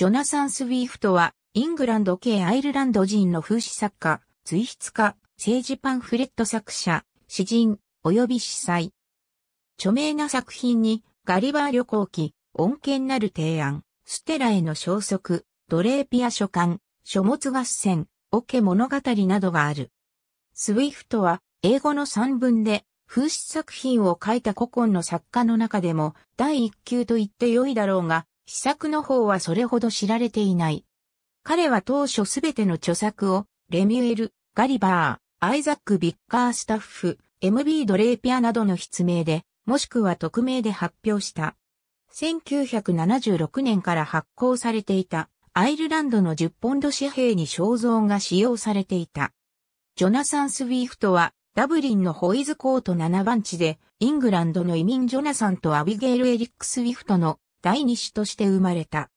ジョナサン・スウィフトは、イングランド系アイルランド人の風刺作家、随筆家、政治パンフレット作者、詩人、及び司祭。著名な作品に、ガリバー旅行記、恩恵なる提案、ステラへの消息、ドレーピア書簡、書物合戦、オケ物語などがある。スウィフトは、英語の三文で、風刺作品を書いた古今の作家の中でも、第一級と言って良いだろうが、試作の方はそれほど知られていない。彼は当初すべての著作を、レミュエル、ガリバー、アイザック・ビッカースタッフ、MB ドレイピアなどの筆名で、もしくは匿名で発表した。1976年から発行されていた、アイルランドの10ポンド紙幣に肖像が使用されていた。ジョナサン・スウィフトは、ダブリンのホイズコート7番地で、イングランドの移民ジョナサンとアビゲール・エリック・スウィフトの第二子として生まれた。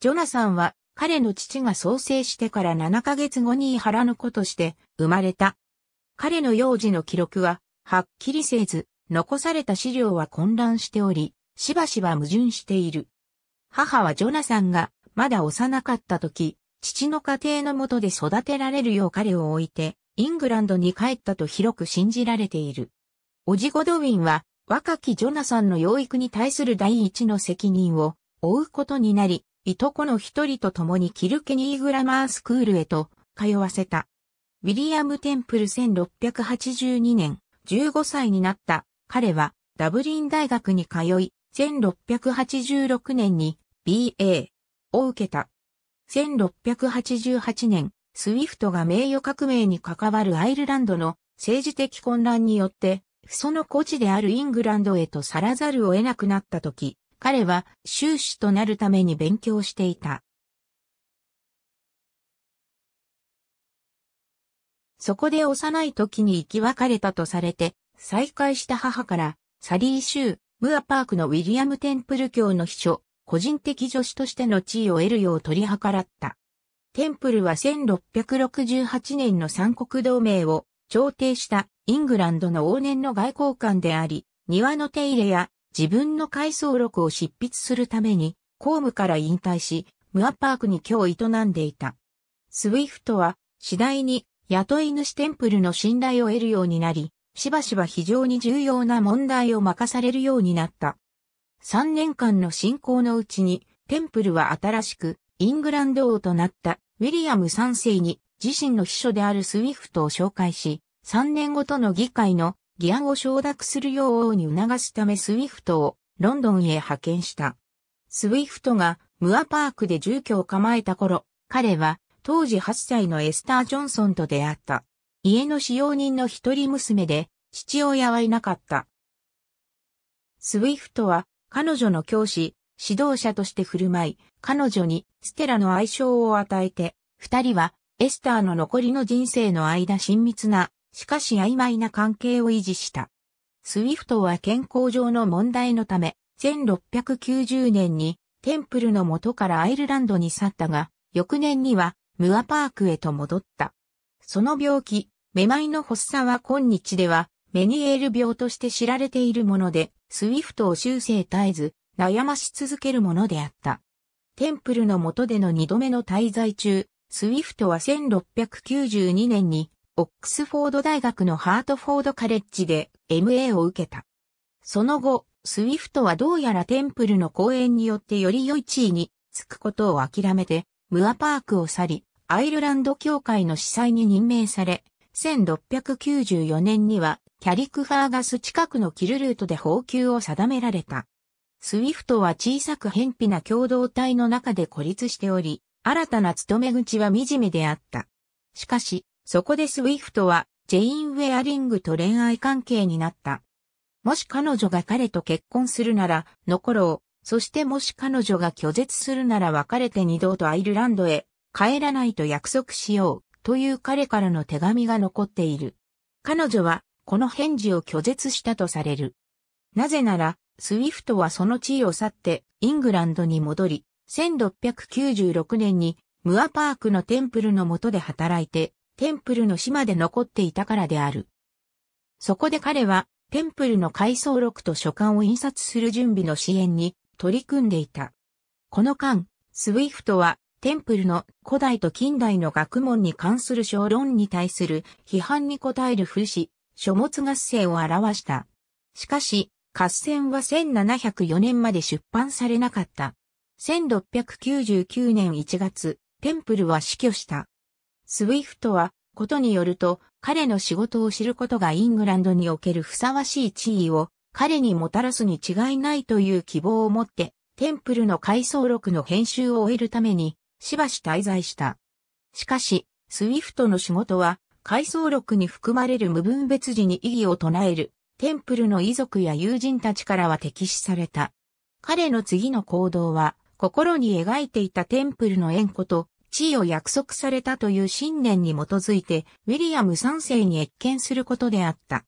ジョナサンは彼の父が創生してから7ヶ月後に原の子として生まれた。彼の幼児の記録ははっきりせず、残された資料は混乱しており、しばしば矛盾している。母はジョナサンがまだ幼かった時、父の家庭の下で育てられるよう彼を置いて、イングランドに帰ったと広く信じられている。オジゴドウィンは若きジョナサンの養育に対する第一の責任を負うことになり、いとこの一人と共にキルケニーグラマースクールへと通わせた。ウィリアム・テンプル1682年、15歳になった彼はダブリン大学に通い、1686年に BA を受けた。1688年、スウィフトが名誉革命に関わるアイルランドの政治的混乱によってその孤地であるイングランドへと去らざるを得なくなった時、彼は修士となるために勉強していた。そこで幼い時に生き別れたとされて、再会した母から、サリー州、ムアパークのウィリアム・テンプル教の秘書、個人的助手としての地位を得るよう取り計らった。テンプルは1668年の三国同盟を調停したイングランドの往年の外交官であり、庭の手入れや自分の回想録を執筆するために公務から引退し、ムアパークに今日営んでいた。スウィフトは次第に雇い主テンプルの信頼を得るようになり、しばしば非常に重要な問題を任されるようになった。3年間の進行のうちに、テンプルは新しくイングランド王となったウィリアム3世に自身の秘書であるスウィフトを紹介し、3年ごとの議会の議案を承諾するよう王に促すためスウィフトをロンドンへ派遣した。スウィフトがムアパークで住居を構えた頃、彼は当時8歳のエスター・ジョンソンと出会った。家の使用人の一人娘で、父親はいなかった。スウィフトは彼女の教師、指導者として振る舞い、彼女にステラの愛称を与えて、二人はエスターの残りの人生の間親密な、しかし曖昧な関係を維持した。スウィフトは健康上の問題のため、1690年にテンプルの元からアイルランドに去ったが、翌年にはムアパークへと戻った。その病気、めまいの発作は今日ではメニエール病として知られているもので、スウィフトを修正絶えず悩まし続けるものであった。テンプルの元での二度目の滞在中、スウィフトは1692年にオックスフォード大学のハートフォードカレッジで MA を受けた。その後、スウィフトはどうやらテンプルの講演によってより良い地位につくことを諦めて、ムアパークを去り、アイルランド協会の司祭に任命され、1694年にはキャリクファーガス近くのキルルートで放給を定められた。スウィフトは小さく偏僻な共同体の中で孤立しており、新たな勤め口は惨めであった。しかし、そこでスウィフトは、ジェイン・ウェアリングと恋愛関係になった。もし彼女が彼と結婚するなら、残ろう。そしてもし彼女が拒絶するなら別れて二度とアイルランドへ帰らないと約束しようという彼からの手紙が残っている。彼女はこの返事を拒絶したとされる。なぜなら、スウィフトはその地位を去ってイングランドに戻り、1696年にムアパークのテンプルの下で働いて、テンプルの島で残っていたからである。そこで彼は、テンプルの回想録と書簡を印刷する準備の支援に取り組んでいた。この間、スウィフトは、テンプルの古代と近代の学問に関する小論に対する批判に応える風刺、書物合戦を表した。しかし、合戦は1704年まで出版されなかった。1699年1月、テンプルは死去した。スウィフトは、ことによると、彼の仕事を知ることがイングランドにおけるふさわしい地位を彼にもたらすに違いないという希望を持って、テンプルの回想録の編集を終えるために、しばし滞在した。しかし、スウィフトの仕事は、回想録に含まれる無分別時に異議を唱える、テンプルの遺族や友人たちからは敵視された。彼の次の行動は、心に描いていたテンプルの縁故と地位を約束されたという信念に基づいて、ウィリアム3世に謁見することであった。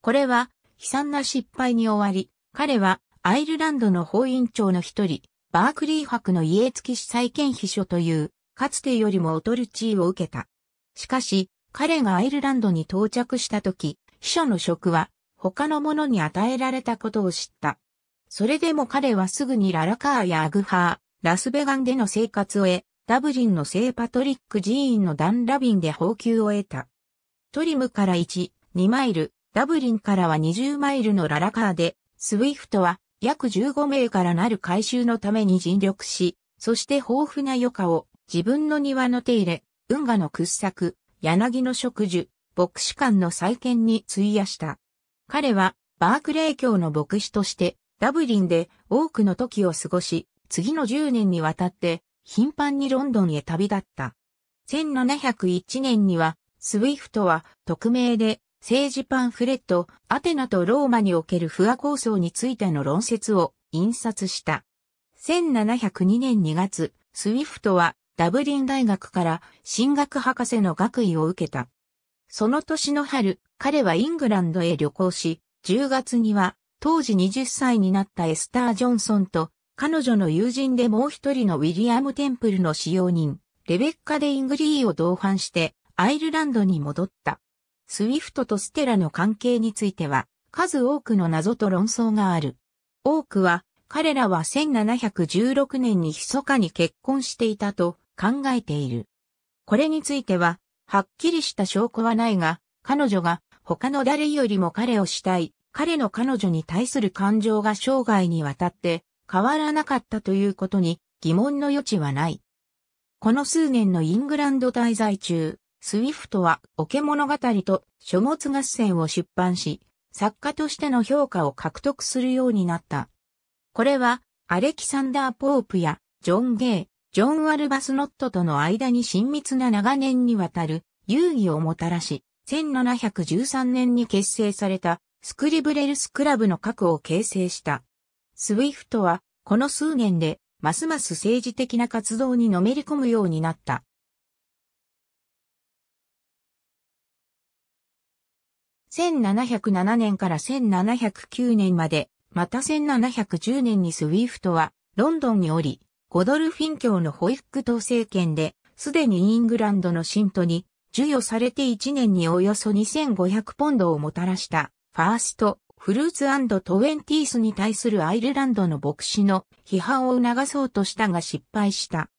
これは、悲惨な失敗に終わり、彼はアイルランドの法院長の一人、バークリー博の家付き再建秘書という、かつてよりも劣る地位を受けた。しかし、彼がアイルランドに到着した時、秘書の職は他の者に与えられたことを知った。それでも彼はすぐにララカーやアグハー、ラスベガンでの生活を得、ダブリンの聖パトリック寺院のダンラビンで報給を得た。トリムから1、2マイル、ダブリンからは20マイルのララカーで、スウィフトは約15名からなる回収のために尽力し、そして豊富な余暇を自分の庭の手入れ、運河の掘削、柳の植樹、牧師館の再建に費やした。彼はバークレー教の牧師としてダブリンで多くの時を過ごし、次の10年にわたって頻繁にロンドンへ旅立った。1701年には、スウィフトは匿名で政治パンフレット、アテナとローマにおける不和構想についての論説を印刷した。1702年2月、スウィフトはダブリン大学から進学博士の学位を受けた。その年の春、彼はイングランドへ旅行し、10月には当時20歳になったエスター・ジョンソンと、彼女の友人でもう一人のウィリアム・テンプルの使用人、レベッカ・デイングリーを同伴してアイルランドに戻った。スウィフトとステラの関係については数多くの謎と論争がある。多くは彼らは1716年に密かに結婚していたと考えている。これについてははっきりした証拠はないが彼女が他の誰よりも彼をしたい彼の彼女に対する感情が生涯にわたって変わらなかったということに疑問の余地はない。この数年のイングランド滞在中、スウィフトは桶物語と書物合戦を出版し、作家としての評価を獲得するようになった。これは、アレキサンダー・ポープや、ジョン・ゲイ、ジョン・アルバスノットとの間に親密な長年にわたる、遊戯をもたらし、1713年に結成されたスクリブレルスクラブの核を形成した。スウィフトは、この数年で、ますます政治的な活動にのめり込むようになった。1707年から1709年まで、また1710年にスウィフトは、ロンドンにおり、ゴドルフィン教のホイック党政権で、すでにイングランドの信徒に、授与されて1年におよそ2500ポンドをもたらした。ファースト、フルーツトゥエンティースに対するアイルランドの牧師の批判を促そうとしたが失敗した。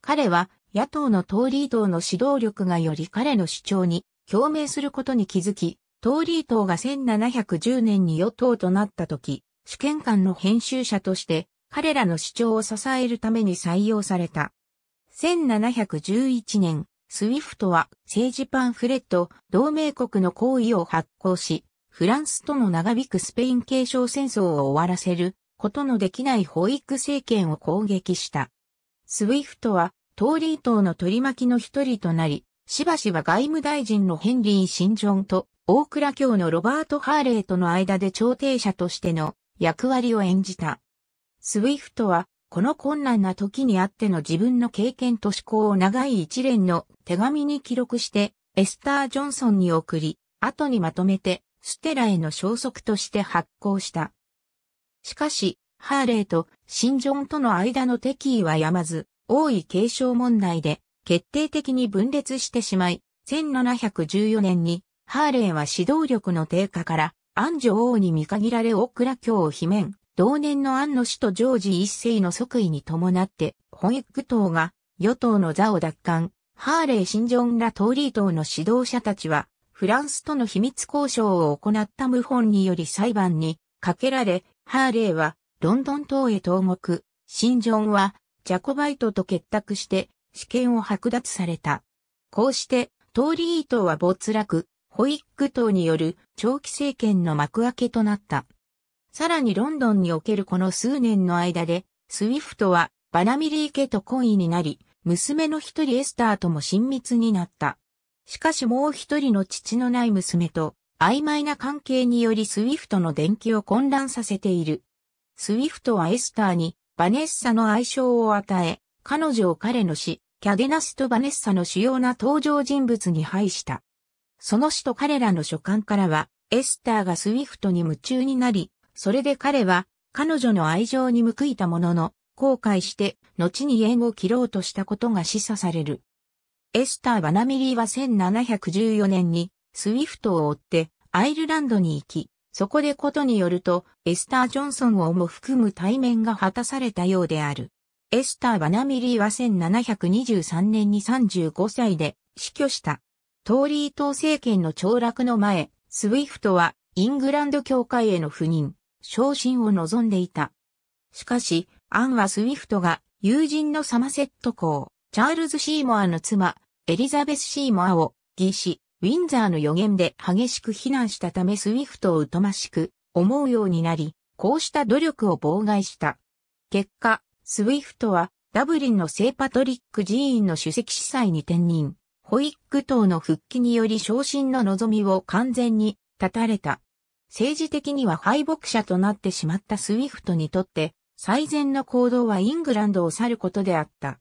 彼は野党のトーリー党の指導力がより彼の主張に共鳴することに気づき、トーリー党が1710年に与党となった時、主権官の編集者として彼らの主張を支えるために採用された。1711年、スウィフトは政治パンフレット同盟国の行為を発行し、フランスとの長引くスペイン継承戦争を終わらせることのできない保育政権を攻撃した。スウィフトは、トーリー島の取り巻きの一人となり、しばしば外務大臣のヘンリー・シンジョンと大倉教のロバート・ハーレーとの間で調停者としての役割を演じた。スウィフトは、この困難な時にあっての自分の経験と思考を長い一連の手紙に記録して、エスター・ジョンソンに送り、後にまとめてステラへの消息として発行した。しかし、ハーレーとシンジョンとの間の敵意はやまず、王位継承問題で決定的に分裂してしまい、1714年にハーレーは指導力の低下からア安女王に見限られクラ教を罷免、同年のアンの氏とジョージ一世の即位に伴って、ホイック党が与党の座を奪還、ハーレー・シンジョンラ・トーリー党の指導者たちはフランスとの秘密交渉を行った謀反により裁判にかけられ、ハーレーはロンドン島へ投獄、シンジョンはジャコバイトと結託して試験を剥奪された。こうして、トーリー島は没落、ホイック島による長期政権の幕開けとなった。さらにロンドンにおけるこの数年の間で、スウィフトはバナミリー家と懇意になり、娘の一人エスターとも親密になった。しかしもう一人の父のない娘と曖昧な関係によりスウィフトの伝記を混乱させている。スウィフトはエスターにバネッサの愛称を与え、彼女を彼の死、キャデナスとバネッサの主要な登場人物に配した。その死と彼らの書簡からは、エスターがスウィフトに夢中になり、それで彼は彼女の愛情に報いたものの、後悔して、後に縁を切ろうとしたことが示唆される。エスター・バナミリーは1714年にスウィフトを追ってアイルランドに行き、そこでことによるとエスター・ジョンソンをも含む対面が果たされたようである。エスター・バナミリーは1723年に35歳で死去した。トーリー党政権の凋落の前、スウィフトはイングランド教会への赴任、昇進を望んでいた。しかし、アンはスウィフトが友人のサマセット公、チャールズ・シーモアの妻、エリザベス・シーモアを、義士、ウィンザーの予言で激しく非難したためスウィフトを疎ましく思うようになり、こうした努力を妨害した。結果、スウィフトはダブリンの聖パトリック寺院の主席司祭に転任、ホイック党の復帰により昇進の望みを完全に断たれた。政治的には敗北者となってしまったスウィフトにとって、最善の行動はイングランドを去ることであった。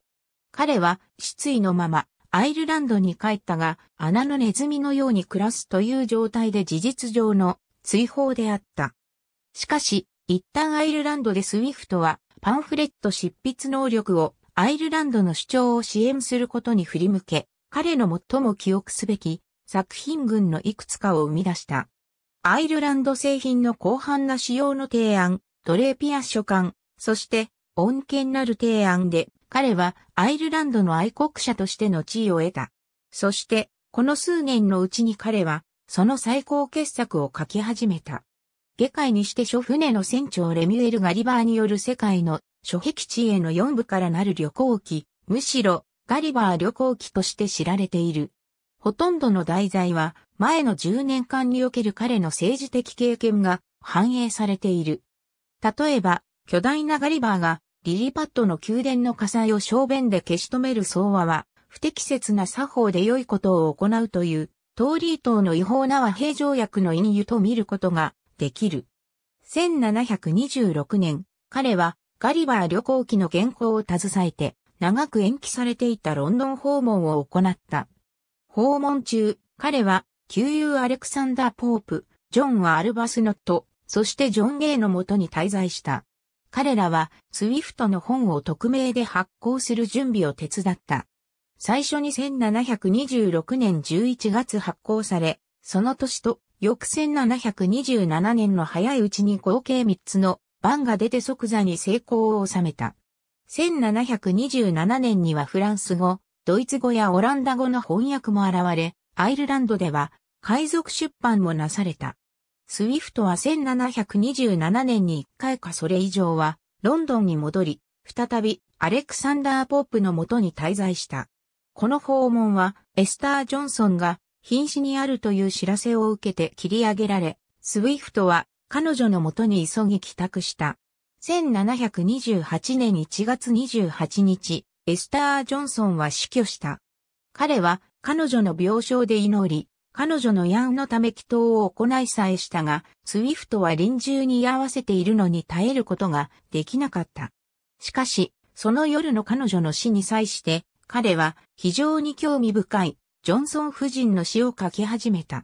彼は失意のままアイルランドに帰ったが、穴のネズミのように暮らすという状態で事実上の追放であった。しかし、一旦アイルランドでスウィフトはパンフレット執筆能力をアイルランドの主張を支援することに振り向け、彼の最も記憶すべき作品群のいくつかを生み出した。アイルランド製品の広範な使用の提案、ドレーピア書簡、そして、穏健なる提案で、彼はアイルランドの愛国者としての地位を得た。そして、この数年のうちに彼は、その最高傑作を書き始めた。下界にして諸船の船長レミュエル・ガリバーによる世界の諸壁地への四部からなる旅行記、むしろガリバー旅行記として知られている。ほとんどの題材は前の10年間における彼の政治的経験が反映されている。例えば、巨大なガリバーがリリパットの宮殿の火災を小便で消し止める総和は、不適切な作法で良いことを行うという、トーリー島の違法な和平条約の引喩と見ることができる。1726年、彼はガリバー旅行記の原稿を携えて、長く延期されていたロンドン訪問を行った。訪問中、彼は、旧友アレクサンダー・ポープ、ジョン・アルバスノット、そしてジョン・ゲイのもとに滞在した。彼らはスウィフトの本を匿名で発行する準備を手伝った。最初に1726年11月発行され、その年と翌1727年の早いうちに合計3つの版が出て即座に成功を収めた。1727年にはフランス語、ドイツ語やオランダ語の翻訳も現れ、アイルランドでは海賊出版もなされた。スウィフトは1727年に1回かそれ以上は、ロンドンに戻り、再びアレクサンダー・ポップのもとに滞在した。この訪問は、エスター・ジョンソンが瀕死にあるという知らせを受けて切り上げられ、スウィフトは彼女のもとに急ぎ帰宅した。1728年1月28日、エスター・ジョンソンは死去した。彼は彼女の病床で祈り、彼女のヤンのため祈祷を行いさえしたが、スウィフトは臨終に居合わせているのに耐えることができなかった。しかし、その夜の彼女の死に際して、彼は非常に興味深い、ジョンソン夫人の詩を書き始めた。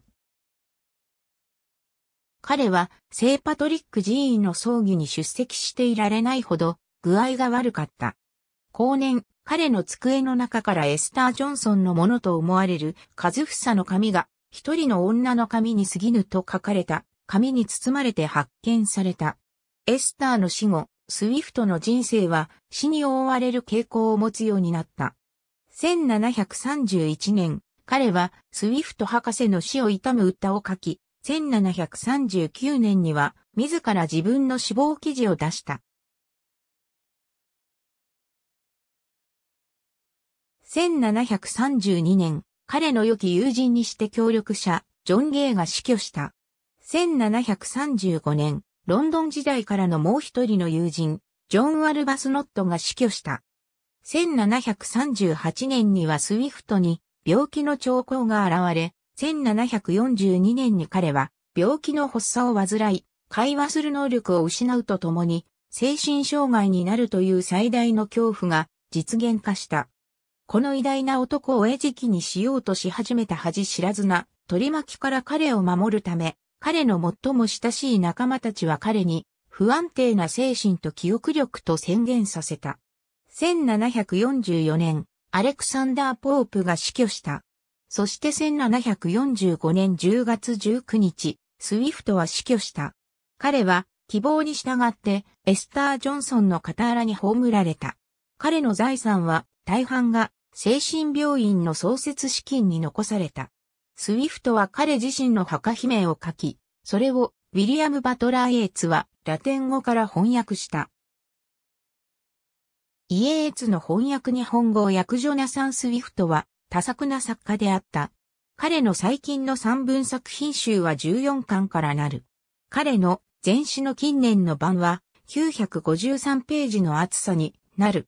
彼は、聖パトリック寺院の葬儀に出席していられないほど、具合が悪かった。後年、彼の机の中からエスター・ジョンソンのものと思われる、カズフサの紙が一人の女の髪に過ぎぬと書かれた、紙に包まれて発見された。エスターの死後、スウィフトの人生は死に覆われる傾向を持つようになった。1731年、彼はスウィフト博士の死を悼む歌を書き、1739年には自ら自分の死亡記事を出した。1732年、彼の良き友人にして協力者、ジョン・ゲイが死去した。1735年、ロンドン時代からのもう一人の友人、ジョン・アルバスノットが死去した。1738年にはスウィフトに病気の兆候が現れ、1742年に彼は病気の発作を患い、会話する能力を失うとともに、精神障害になるという最大の恐怖が実現化した。この偉大な男を餌食にしようとし始めた恥知らずな取り巻きから彼を守るため、彼の最も親しい仲間たちは彼に不安定な精神と記憶力と宣言させた。1744年、アレクサンダー・ポープが死去した。そして1745年10月19日、スウィフトは死去した。彼は希望に従ってエスター・ジョンソンの傍らに葬られた。彼の財産は大半が精神病院の創設資金に残された。スウィフトは彼自身の墓碑名を書き、それをウィリアム・バトラー・エイツはラテン語から翻訳した。イエーツの翻訳日本語訳ジョナサン・スウィフトは多作な作家であった。彼の最近の三文作品集は14巻からなる。彼の前史の近年の版は953ページの厚さになる。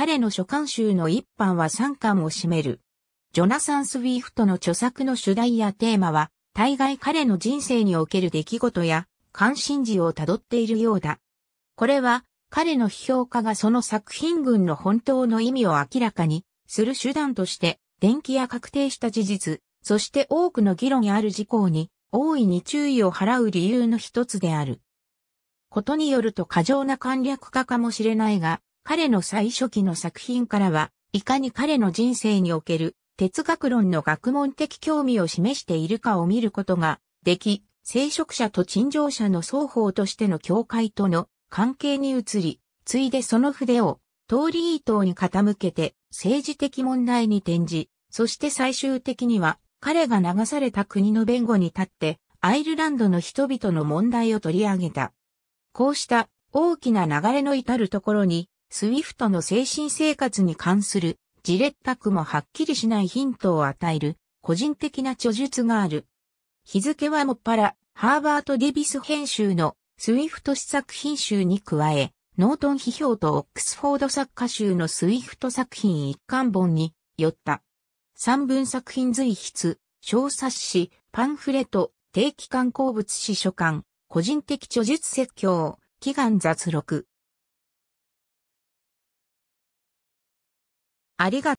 彼の書簡集の一版は3巻を占める。ジョナサン・スウィフトの著作の主題やテーマは、大概彼の人生における出来事や、関心事を辿っているようだ。これは、彼の批評家がその作品群の本当の意味を明らかにする手段として、電気や確定した事実、そして多くの議論ある事項に、大いに注意を払う理由の一つである。ことによると過剰な簡略化かもしれないが、彼の最初期の作品からは、いかに彼の人生における哲学論の学問的興味を示しているかを見ることができ、聖職者と陳情者の双方としての教会との関係に移り、ついでその筆を通り伊藤に傾けて政治的問題に転じ、そして最終的には彼が流された国の弁護に立ってアイルランドの人々の問題を取り上げた。こうした大きな流れの至るところにスウィフトの精神生活に関する自列卓もはっきりしないヒントを与える個人的な著述がある。日付はもっぱらハーバート・ディビス編集のスウィフト試作品集に加え、ノートン批評とオックスフォード作家集のスウィフト作品一巻本によった。三文作品随筆、小冊子、パンフレット、定期刊行物詩書館、個人的著述説教、祈願雑録、ありが